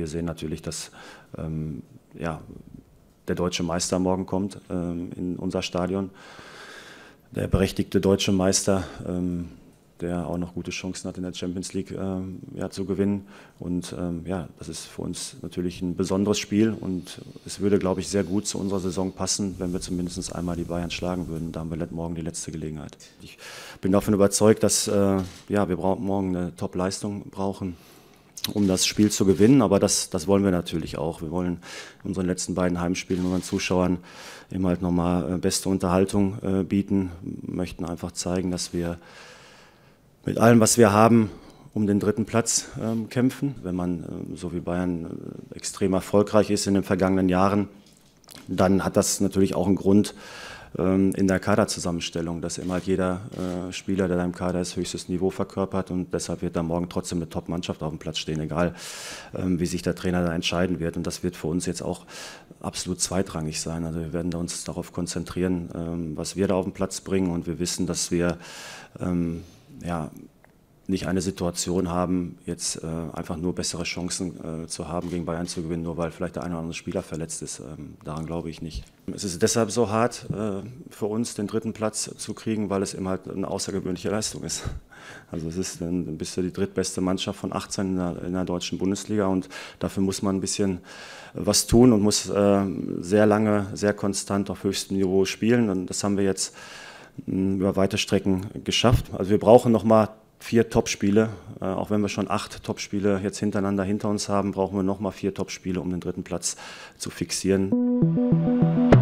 Wir sehen natürlich, dass ähm, ja, der deutsche Meister morgen kommt ähm, in unser Stadion. Der berechtigte deutsche Meister, ähm, der auch noch gute Chancen hat, in der Champions League ähm, ja, zu gewinnen. Und ähm, ja, das ist für uns natürlich ein besonderes Spiel und es würde, glaube ich, sehr gut zu unserer Saison passen, wenn wir zumindest einmal die Bayern schlagen würden. Da haben wir morgen die letzte Gelegenheit. Ich bin davon überzeugt, dass äh, ja, wir morgen eine Top-Leistung brauchen um das Spiel zu gewinnen. Aber das, das wollen wir natürlich auch. Wir wollen in unseren letzten beiden Heimspielen unseren Zuschauern eben halt nochmal äh, beste Unterhaltung äh, bieten. Möchten einfach zeigen, dass wir mit allem, was wir haben, um den dritten Platz ähm, kämpfen. Wenn man, äh, so wie Bayern, äh, extrem erfolgreich ist in den vergangenen Jahren, dann hat das natürlich auch einen Grund, ähm, in der Kaderzusammenstellung, dass immer halt jeder äh, Spieler, der da im Kader ist, höchstes Niveau verkörpert und deshalb wird da morgen trotzdem eine Top-Mannschaft auf dem Platz stehen, egal ähm, wie sich der Trainer da entscheiden wird. Und das wird für uns jetzt auch absolut zweitrangig sein. Also wir werden uns darauf konzentrieren, ähm, was wir da auf den Platz bringen und wir wissen, dass wir ja, nicht eine Situation haben, jetzt äh, einfach nur bessere Chancen äh, zu haben, gegen Bayern zu gewinnen, nur weil vielleicht der eine oder andere Spieler verletzt ist. Ähm, daran glaube ich nicht. Es ist deshalb so hart äh, für uns, den dritten Platz zu kriegen, weil es eben halt eine außergewöhnliche Leistung ist. Also es ist dann bist du die drittbeste Mannschaft von 18 in der, in der deutschen Bundesliga und dafür muss man ein bisschen äh, was tun und muss äh, sehr lange, sehr konstant auf höchstem Niveau spielen. Und das haben wir jetzt über weite Strecken geschafft. Also wir brauchen nochmal vier Topspiele. Äh, auch wenn wir schon acht Topspiele jetzt hintereinander hinter uns haben, brauchen wir nochmal vier Topspiele, um den dritten Platz zu fixieren.